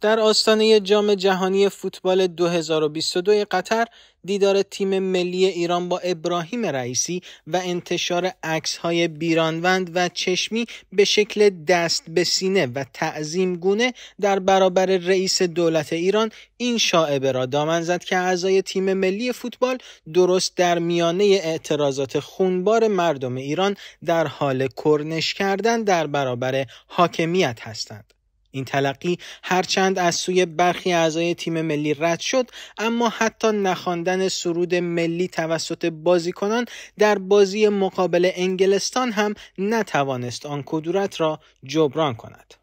در آستانه جام جهانی فوتبال 2022 قطر دیدار تیم ملی ایران با ابراهیم رئیسی و انتشار های بیرانوند و چشمی به شکل دست به سینه و تعظیم گونه در برابر رئیس دولت ایران این شاعبه را دامن زد که اعضای تیم ملی فوتبال درست در میانه اعتراضات خونبار مردم ایران در حال کرنش کردن در برابر حاکمیت هستند. این تلقی هرچند از سوی برخی اعضای تیم ملی رد شد اما حتی نخواندن سرود ملی توسط بازیکنان در بازی مقابل انگلستان هم نتوانست آن کدورت را جبران کند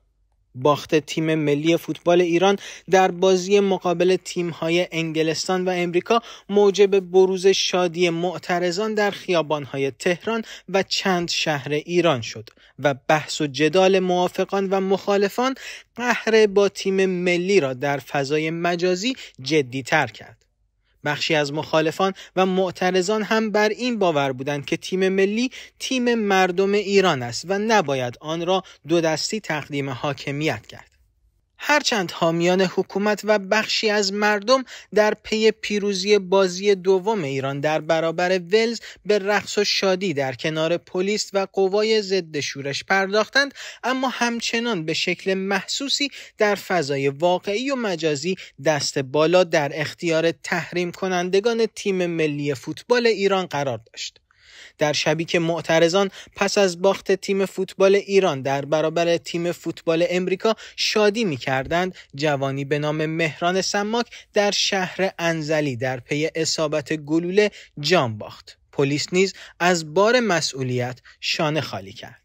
باخت تیم ملی فوتبال ایران در بازی مقابل تیم‌های انگلستان و امریکا موجب بروز شادی معترضان در خیابان‌های تهران و چند شهر ایران شد و بحث و جدال موافقان و مخالفان قهر با تیم ملی را در فضای مجازی جدی تر کرد. بخشی از مخالفان و معترضان هم بر این باور بودند که تیم ملی تیم مردم ایران است و نباید آن را دو دستی تقدیم حاکمیت کرد. هرچند حامیان حکومت و بخشی از مردم در پی پیروزی بازی دوم ایران در برابر ولز به رقص و شادی در کنار پلیس و قوای ضد شورش پرداختند اما همچنان به شکل محسوسی در فضای واقعی و مجازی دست بالا در اختیار تحریم کنندگان تیم ملی فوتبال ایران قرار داشت. در شبی که معترضان پس از باخت تیم فوتبال ایران در برابر تیم فوتبال امریکا شادی می کردند جوانی به نام مهران سماک در شهر انزلی در پی اصابت گلوله جان باخت پلیس نیز از بار مسئولیت شانه خالی کرد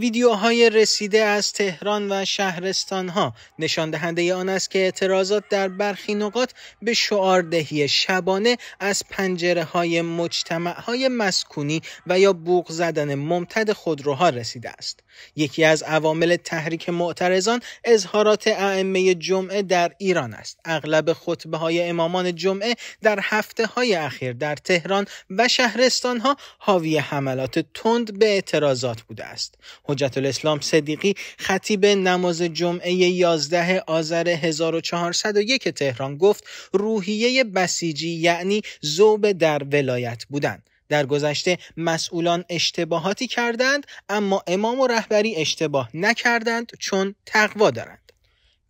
ویدیوهای رسیده از تهران و شهرستان ها نشان دهنده آن است که اعتراضات در برخی نقاط به شعاردهی شبانه از پنجره های مجتمع های مسکونی و یا بوق زدن ممتد خودروها رسیده است یکی از عوامل تحریک معترضان اظهارات ائمه جمعه در ایران است اغلب خطبه های امامان جمعه در هفته های اخیر در تهران و شهرستان ها حاوی حملات تند به اعتراضات بوده است حجت الاسلام صدیقی خطیب نماز جمعه 11 آذر 1401 تهران گفت روحیه بسیجی یعنی زوب در ولایت بودن در گذشته مسئولان اشتباهاتی کردند اما امام و رهبری اشتباه نکردند چون تقوا دارند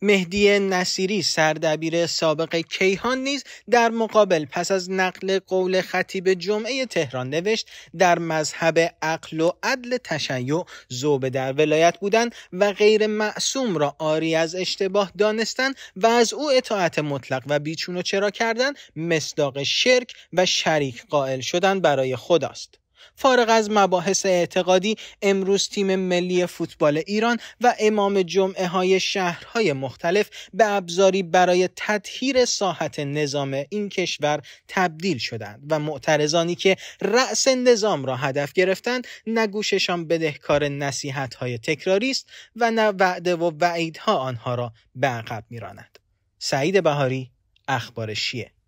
مهدی نصیری سردبیر سابق کیهان نیز در مقابل پس از نقل قول خطیب جمعه تهران نوشت در مذهب عقل و عدل تشیع زوبه در ولایت بودن و غیر معصوم را آری از اشتباه دانستن و از او اطاعت مطلق و بیچون و چرا کردن مصداق شرک و شریک قائل شدن برای خداست فارغ از مباحث اعتقادی امروز تیم ملی فوتبال ایران و امام جمعه های شهرهای مختلف به ابزاری برای تطهیر ساحت نظام این کشور تبدیل شدند و معترضانی که رأس نظام را هدف گرفتند نگوششان بدهکار نصیحت های تکراری است و نه وعده و وعیدها آنها را به عقب میراند سعید بهاری اخبار شیه